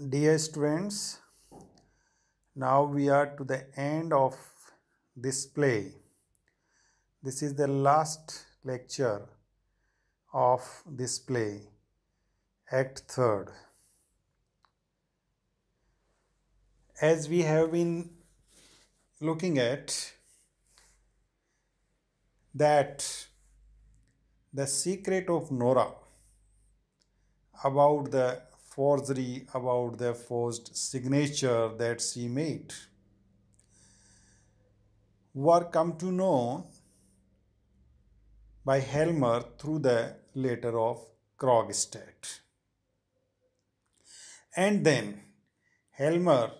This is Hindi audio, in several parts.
Dear students, now we are to the end of this play. This is the last lecture of this play, Act 3rd. As we have been looking at that the secret of Nora about the forgery about the forged signature that she made. Were come to know by Helmer through the letter of Krogstad. And then Helmer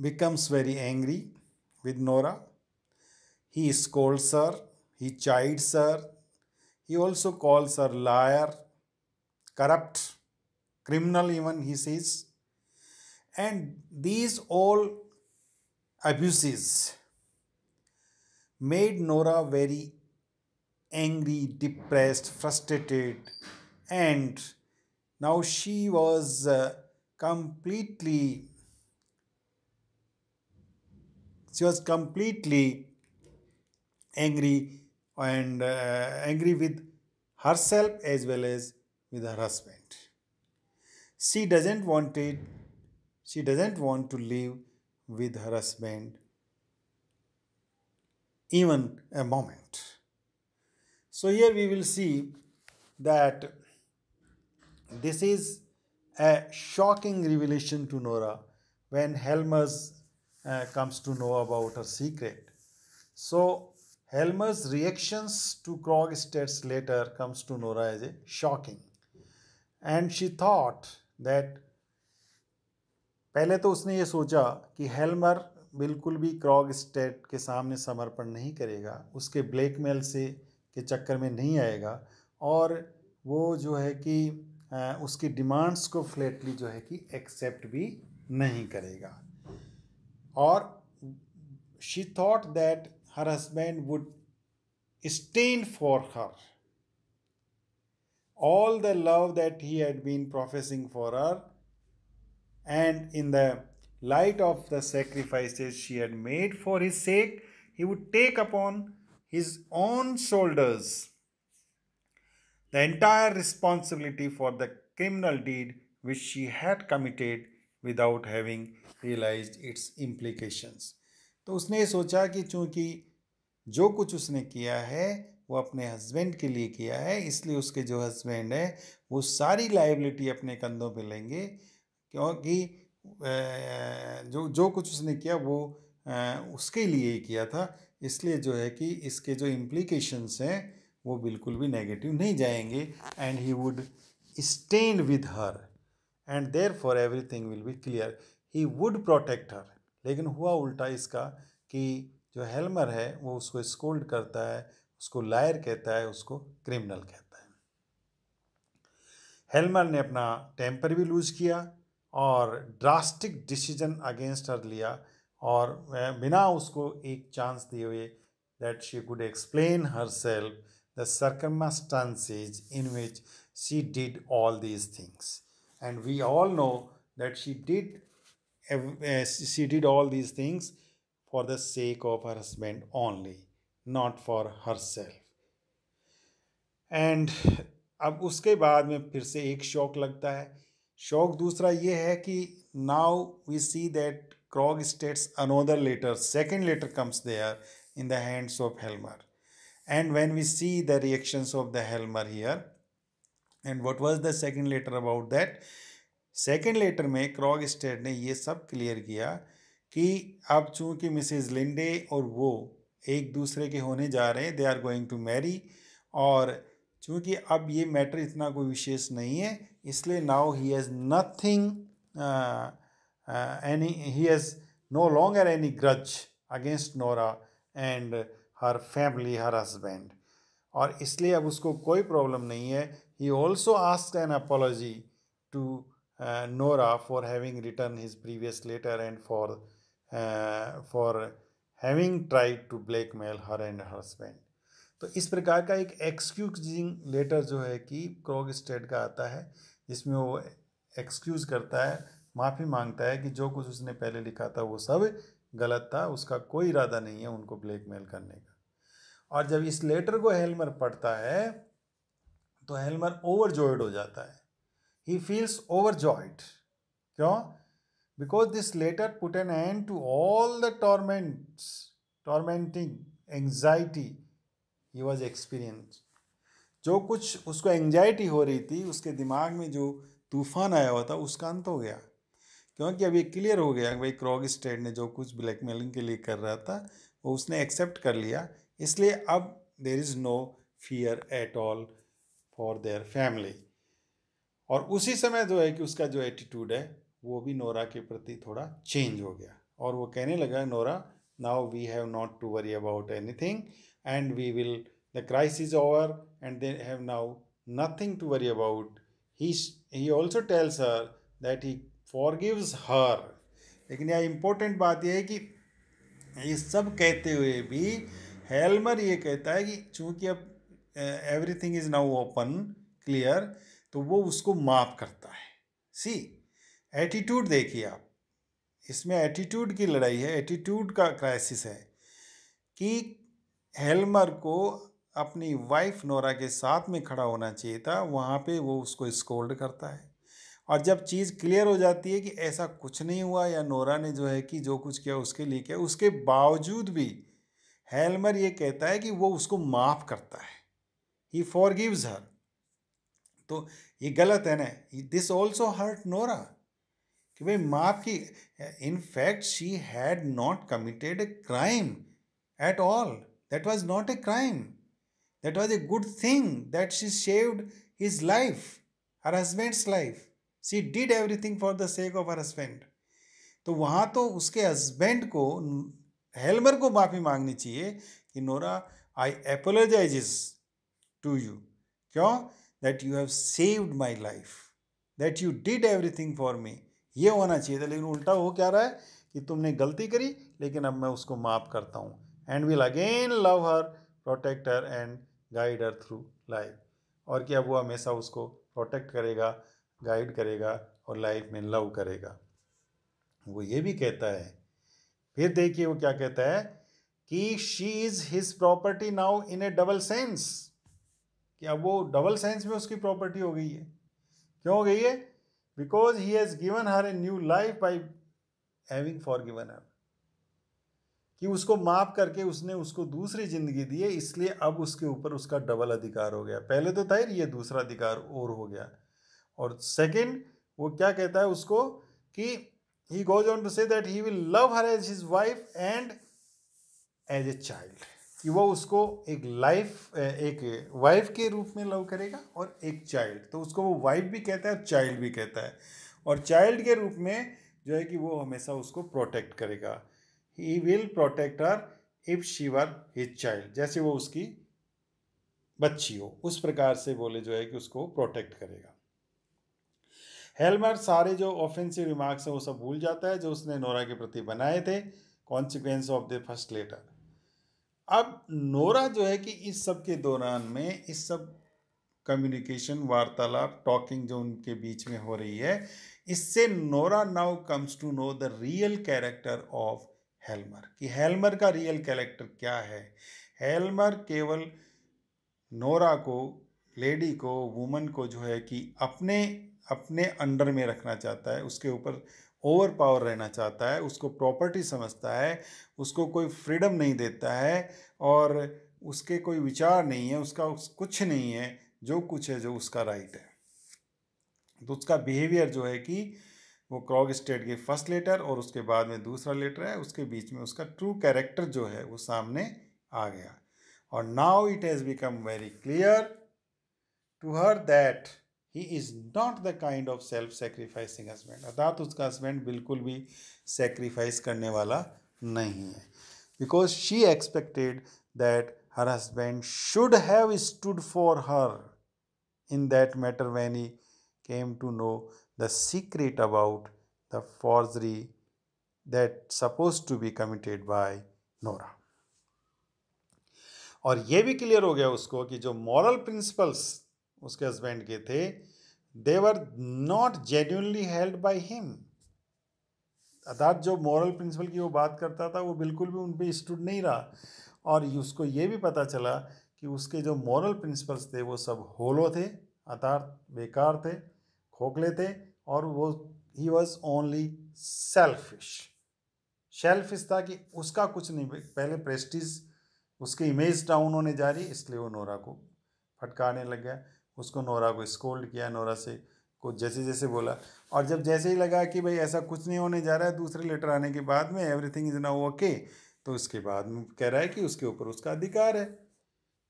becomes very angry with Nora. He scolds her, he chides her, he also calls her liar, corrupt, criminal even he says and these all abuses made Nora very angry, depressed, frustrated, and now she was uh, completely she was completely angry and uh, angry with herself as well as with her husband she doesn't it. she doesn't want to live with her husband even a moment so here we will see that this is a shocking revelation to Nora when Helmers uh, comes to know about her secret. So Helmer's reactions to Krogstad's letter comes to Nora as a shocking and she thought that पहले तो उसने ये सोचा कि हेलमर बिल्कुल भी क्रॉग स्टेट के सामने समर्पण नहीं करेगा उसके ब्लैकमेल से के चक्कर में नहीं आएगा और वो जो है कि उसकी डिमांड्स को फ्लैटली जो है कि एक्सेप्ट भी नहीं करेगा और she thought that her husband would stand for her all the love that he had been professing for her, and in the light of the sacrifices she had made for his sake, he would take upon his own shoulders the entire responsibility for the criminal deed which she had committed without having realized its implications. तो उसने सोचा कि चूंकि जो कुछ उसने किया है वो अपने हस्बैंड के लिए किया है इसलिए उसके जो हस्बैंड है वो सारी लाइबिलिटी अपने कंधों पे लेंगे क्योंकि जो जो कुछ उसने किया वो उसके लिए ही किया था इसलिए जो है कि इसके जो इम्प्लीकेशंस हैं वो बिल्कुल भी नेगेटिव नहीं जाएंगे and he would stand with her and therefore everything will be clear he would protect her लेकिन हुआ उल्टा इसका कि जो हेलमर है वो उसको स्कोल्ड करता है उसको लायर कहता है उसको क्रिमिनल कहता है हेलमर ने अपना टेम्पर भी लूज किया और ड्रास्टिक डिसीजन अगेंस्ट हर लिया और बिना उसको एक चांस दिए हुए that she could explain herself the circumstances in which she did all these things and we all know that she did she did all these things for the sake of her husband only not for herself and अब उसके बाद में फिर से एक शौक लगता है शौक दूसरा ये है कि now we see that क्रॉग states another letter second letter comes there in the hands of Helmer and when we see the reactions of the helmer here and what was the second letter about that second letter में क्रॉग क्रॉगस्टेड ने यह सब क्लियर किया कि अब चूंकि मिसेस लिंडे और वो एक दूसरे के होने जा रहे हैं they are going to marry और चूँकि अब ये मैटर इतना कोई विशेष नहीं है इसलिए now he has nothing any he has no longer any grudge against Nora and her family her husband और इसलिए अब उसको कोई प्रॉब्लम नहीं है he also ask an apology to Nora for having return his previous letter and for for having tried to blackmail her and her husband तो इस प्रकार का एक एक्सक्यूजिंग लेटर जो है कि क्रॉग स्टेट का आता है जिसमें वो एक्सक्यूज करता है माफ़ी मांगता है कि जो कुछ उसने पहले लिखा था वो सब गलत था उसका कोई इरादा नहीं है उनको ब्लैकमेल करने का और जब इस लेटर को हेलमर पढ़ता है तो हेलमर ओवरजॉयड हो जाता है ही फील्स ओवरजॉयड क्यों because this letter put an end to all the torments, tormenting anxiety he was experienced. जो कुछ उसको एंगजाइटी हो रही थी उसके दिमाग में जो तूफान आया हुआ था उसका अंत हो गया क्योंकि अभी क्लियर हो गया भाई क्रॉग स्टेट ने जो कुछ ब्लैकमेलिंग के लिए कर रहा था वो उसने एक्सेप्ट कर लिया इसलिए अब there is no fear at all for their family और उसी समय जो है कि उसका जो एटीट्यूड है वो भी नोरा के प्रति थोड़ा चेंज हो गया और वो कहने लगा Nora now we have not to worry about anything and we will the crisis is over and they have now nothing to worry about he he also tells her that he forgives her लेकिन यह इम्पोर्टेंट बात यह है कि ये सब कहते हुए भी हेलमर ये कहता है कि चूंकि अब thing is now open clear तो वो उसको माफ़ करता है सी एटीट्यूड देखिए आप इसमें एटीट्यूड की लड़ाई है एटीट्यूड का क्राइसिस है कि हेलमर को अपनी वाइफ नोरा के साथ में खड़ा होना चाहिए था वहाँ पे वो उसको स्कोल्ड करता है और जब चीज़ क्लियर हो जाती है कि ऐसा कुछ नहीं हुआ या नोरा ने जो है कि जो कुछ किया उसके लिए किया उसके बावजूद भी हेलमर ये कहता है कि वो उसको माफ़ करता है ही फॉर हर तो ये गलत है ना दिस ऑल्सो हर्ट नोरा कि भाई माँ की in fact she had not committed a crime at all that was not a crime that was a good thing that she saved his life her husband's life she did everything for the sake of her husband तो वहाँ तो उसके हस्बैंड को हेलमर को माफ़ी मांगनी चाहिए कि Nora I apologises to you क्यों that you have saved my life that you did everything for me ये होना चाहिए था लेकिन उल्टा हो क्या रहा है कि तुमने गलती करी लेकिन अब मैं उसको माफ़ करता हूँ and will again love her protect her and guide her through life और क्या वो हमेशा उसको प्रोटेक्ट करेगा गाइड करेगा और लाइफ में लव करेगा वो ये भी कहता है फिर देखिए वो क्या कहता है कि she is his property now in a double sense कि अब वो डबल सेंस में उसकी प्रॉपर्टी हो गई है क्यों हो गई है because he has given her a new life by having forgiven her कि उसको माफ करके उसने उसको दूसरी जिंदगी दी है इसलिए अब उसके ऊपर उसका डबल अधिकार हो गया पहले तो था ये दूसरा अधिकार और हो गया और सेकंड वो क्या कहता है उसको कि he goes on to say that he will love her as his wife and as a child कि वो उसको एक लाइफ एक वाइफ के रूप में लव करेगा और एक चाइल्ड तो उसको वो वाइफ भी कहता है और चाइल्ड भी कहता है और चाइल्ड के रूप में जो है कि वो हमेशा उसको प्रोटेक्ट करेगा he will protect her if she were his child जैसे वो उसकी बच्ची हो उस प्रकार से बोले जो है कि उसको प्रोटेक्ट करेगा हेलमर सारे जो ऑफेंसिव रिमार्क्स हैं वो सब भूल जाता है जो उसने नोरा के प्रति बनाए थे consequence of the first letter अब नोरा जो है कि इस सब के दौरान में इस सब कम्युनिकेशन वार्तालाप टॉकिंग जो उनके बीच में हो रही है इससे Nora now comes to know the real character of Helmer कि हेलमर का रियल कैरेक्टर क्या है हेलमर केवल नोरा को लेडी को वुमन को जो है कि अपने अपने अंडर में रखना चाहता है उसके ऊपर ओवर पावर रहना चाहता है उसको प्रॉपर्टी समझता है उसको कोई फ्रीडम नहीं देता है और उसके कोई विचार नहीं है उसका कुछ नहीं है जो कुछ है जो उसका राइट है तो उसका बिहेवियर जो है कि वो क्रॉग स्टेट के फर्स्ट लेटर और उसके बाद में दूसरा लेटर है उसके बीच में उसका ट्रू कैरेक्टर जो है वो सामने आ गया और now it has become very clear to her that he is not the kind of self sacrificing husband अर्थात उसका हस्बैंड बिल्कुल भी सेक्रीफाइस करने वाला नहीं है because she expected that her husband should have stood for her in that matter when he came to know the secret about the forgery that suppose to be committed by Nora और यह भी क्लियर हो गया उसको कि जो मॉरल प्रिंसिपल्स उसके हस्बैंड के थे they were not genuinely held by him अर्थात जो मॉरल प्रिंसिपल की वो बात करता था वो बिल्कुल भी उन पर स्टूड नहीं रहा और उसको ये भी पता चला कि उसके जो मॉरल प्रिंसिपल्स थे वो सब होलो थे अर्थात बेकार थे खोखले थे और वो he was only selfish selfish था कि उसका कुछ नहीं पहले प्रेस्टीज उसकी इमेज डाउन होने जा रही इसलिए वो नोरा को फटकारने लग गया उसको नोरा को स्कोल्ड किया नोरा से को जैसे जैसे बोला और जब जैसे ही लगा कि भाई ऐसा कुछ नहीं होने जा रहा है दूसरे लेटर आने के बाद में एवरीथिंग इज़ नाउ ओके तो उसके बाद में कह रहा है कि उसके ऊपर उसका अधिकार है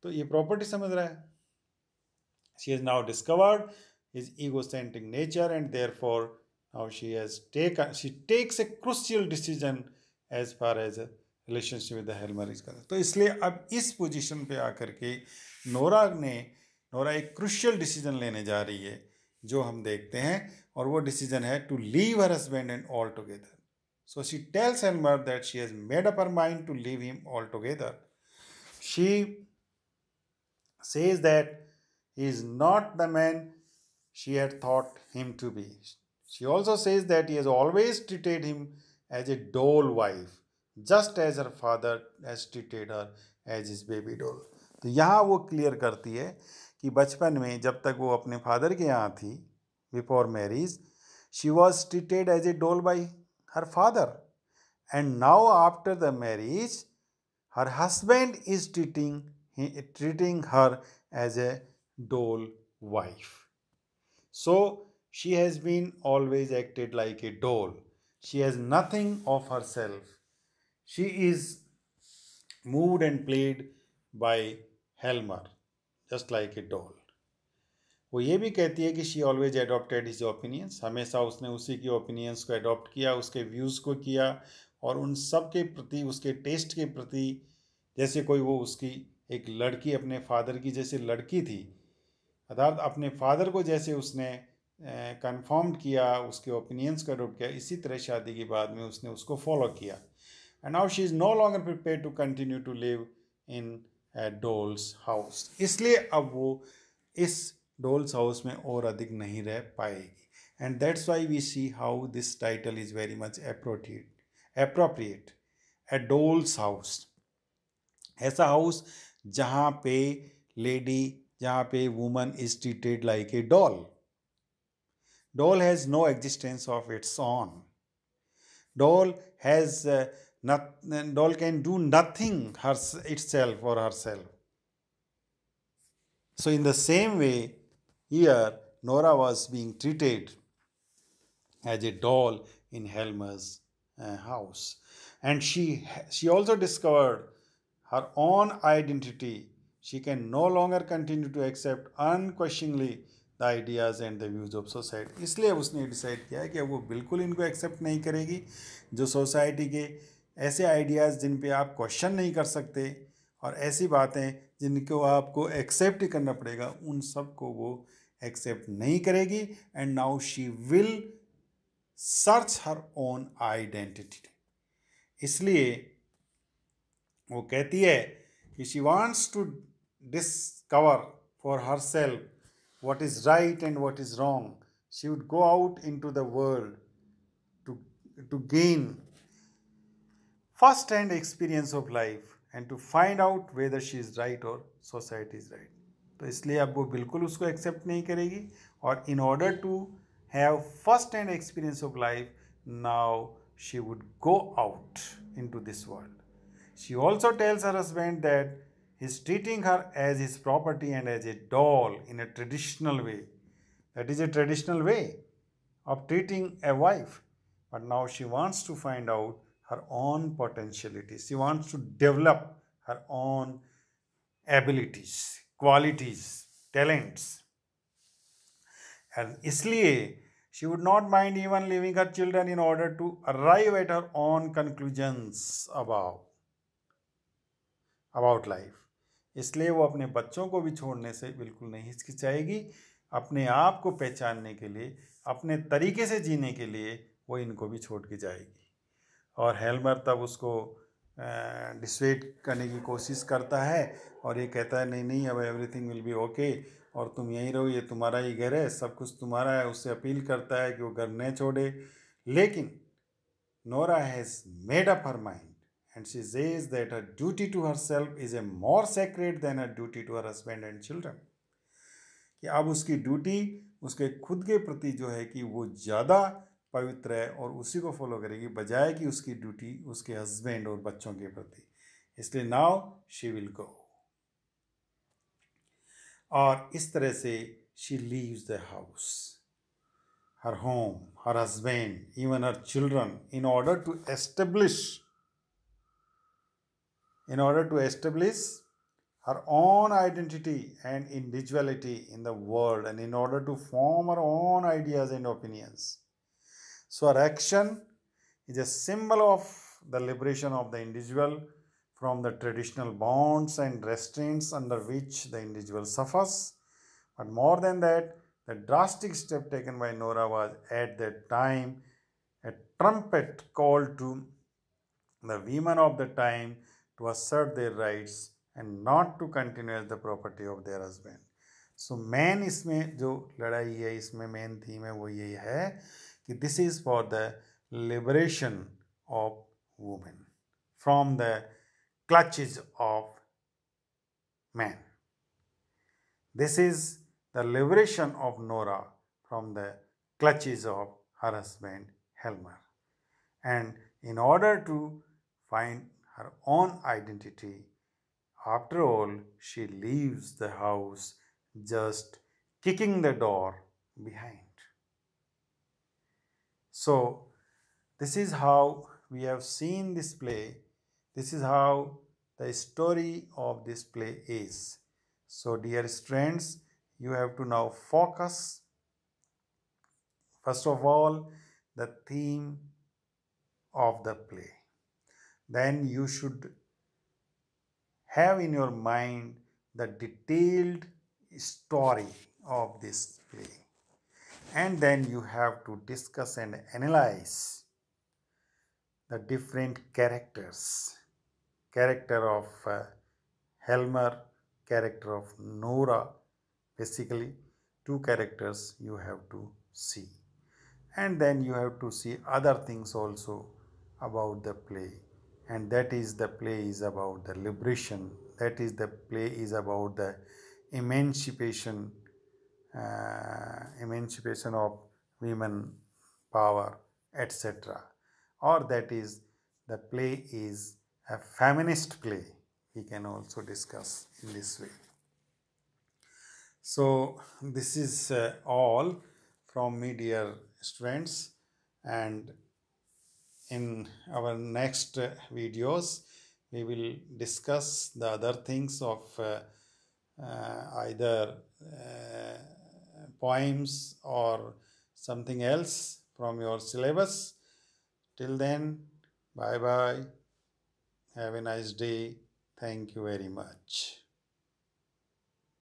तो ये प्रॉपर्टी समझ रहा है she is now discovered is sending nature and therefore now she has take she takes a crucial decision as far as relationship with the Helmer is करता तो इसलिए अब इस पोजिशन पर आकर के नोरा ने नोरा एक क्रुशियल डिसीजन लेने जा रही है जो हम देखते हैं और वो डिसीजन है to leave her husband and all together so she tells Helmer that she has made up her mind to leave him all together she says that he is not the man she had thought him to be she also says that he has always treated him as a doll wife just as her father as treated her as is baby doll तो यहाँ वो क्लियर करती है कि बचपन में जब तक वो अपने फादर के यहाँ थी before marriage she was treated as a doll by her father and now after the marriage her husband is treating treating her as a doll wife so she has been always acted like a doll she has nothing of herself she is moved and played by Helmer just like a doll वो ये भी कहती है कि she always adopted his opinions हमेशा उसने उसी की ओपिनियंस को एडॉप्ट किया उसके व्यूज़ को किया और उन सब के प्रति उसके टेस्ट के प्रति जैसे कोई वो उसकी एक लड़की अपने फादर की जैसे लड़की थी अर्थात अपने फादर को जैसे उसने कन्फर्म किया उसके ओपिनियंस को अडोप्ट किया इसी तरह शादी के बाद में उसने उसको फॉलो किया and now she is no longer prepare to continue to live in doll's house इसलिए अब वो इस डोल्स हाउस में और अधिक नहीं रह पाएगी and that's why we see how this title is very much appropriate appropriate a doll's house ऐसा हाउस जहाँ पे लेडी जहाँ पे woman is treated like a doll doll has no existence of its own doll has Not, doll can do nothing her, itself or herself. So, in the same way, here Nora was being treated as a doll in Helmer's uh, house. And she, she also discovered her own identity. She can no longer continue to accept unquestioningly the ideas and the views of society. इसलिए उसने डिसाइड किया कि वो बिल्कुल इनको एक्सेप्ट नहीं करेगी जो सोसाइटी के ऐसे आइडियाज़ जिन पे आप क्वेश्चन नहीं कर सकते और ऐसी बातें जिनको आपको एक्सेप्ट करना पड़ेगा उन सब को वो एक्सेप्ट नहीं करेगी and now she will search her own identity इसलिए वो कहती है कि she wants to discover for herself is right and what is wrong she would go out into the world to to gain first hand experience of life, and to find out whether she is right or society is right. तो इसलिए अब वो बिल्कुल उसको एक्सेप्ट नहीं करेगी और in order to have first hand experience of life now she would go out into this world she also tells her husband that he's treating her as his property and as a doll in a traditional way. That is a traditional way of treating a wife. But now she wants to find out her own potentialities. She wants to develop her own abilities, qualities, talents. And isliye she would not mind even leaving her children in order to arrive at her own conclusions about about life. इसलिए वो अपने बच्चों को भी छोड़ने से बिल्कुल नहीं हिचकिचाएगी अपने आप को पहचानने के लिए अपने तरीके से जीने के लिए वो इनको भी छोड़ के जाएगी और हेलमर तब उसको डिसेट करने की कोशिश करता है और ये कहता है नहीं नहीं अब एवरीथिंग विल बी ओके और तुम यहीं रहो ये तुम्हारा ही घर है सब कुछ तुम्हारा है उससे अपील करता है कि वो घर न छोड़े लेकिन has made up her mind and she जेज that her duty to herself is a more sacred than her duty to her husband and children कि अब उसकी ड्यूटी उसके खुद के प्रति जो है कि वो ज़्यादा पवित्र है और उसी को फॉलो करेगी बजाय कि उसकी ड्यूटी उसके हस्बैंड और बच्चों के प्रति इसलिए नाव शी विल गो और इस तरह से she leaves the house her home her husband even her children in order to establish in order to establish her own identity and individuality in the world and in order to form her own ideas and opinions So our action is a symbol of the liberation of the individual from the traditional bonds and restraints under which the individual suffers. But more than that, the drastic step taken by Nora was at that time a trumpet call to the women of the time to assert their rights and not to continue as the property of their husband. so, main इसमें जो लड़ाई है कि this is for the liberation of women from the of of man this is the liberation of Nora from the clutches of her husband Helmer. And in order to find her own identity, after all, she leaves the house just kicking the door behind. So this is how we have seen this play. This is how the story of this play is. So dear students, you have to now focus. First of all, the theme of the play. Then you should have in your mind the detailed story of this play and then you have to discuss and analyze the different characters character of uh, helmer character of nora basically two characters you have to see and then you have to see other things also about the play and that is the play is about the liberation that is the play is about the emancipation uh, emancipation of women power, etc. Or that is the play is a feminist play. We can also discuss in this way. So this is uh, all from me, dear students, and in our next uh, videos we will discuss the other things of uh, uh either uh, poems or something else from your syllabus. Till then, bye bye. Have a nice day. Thank you very much.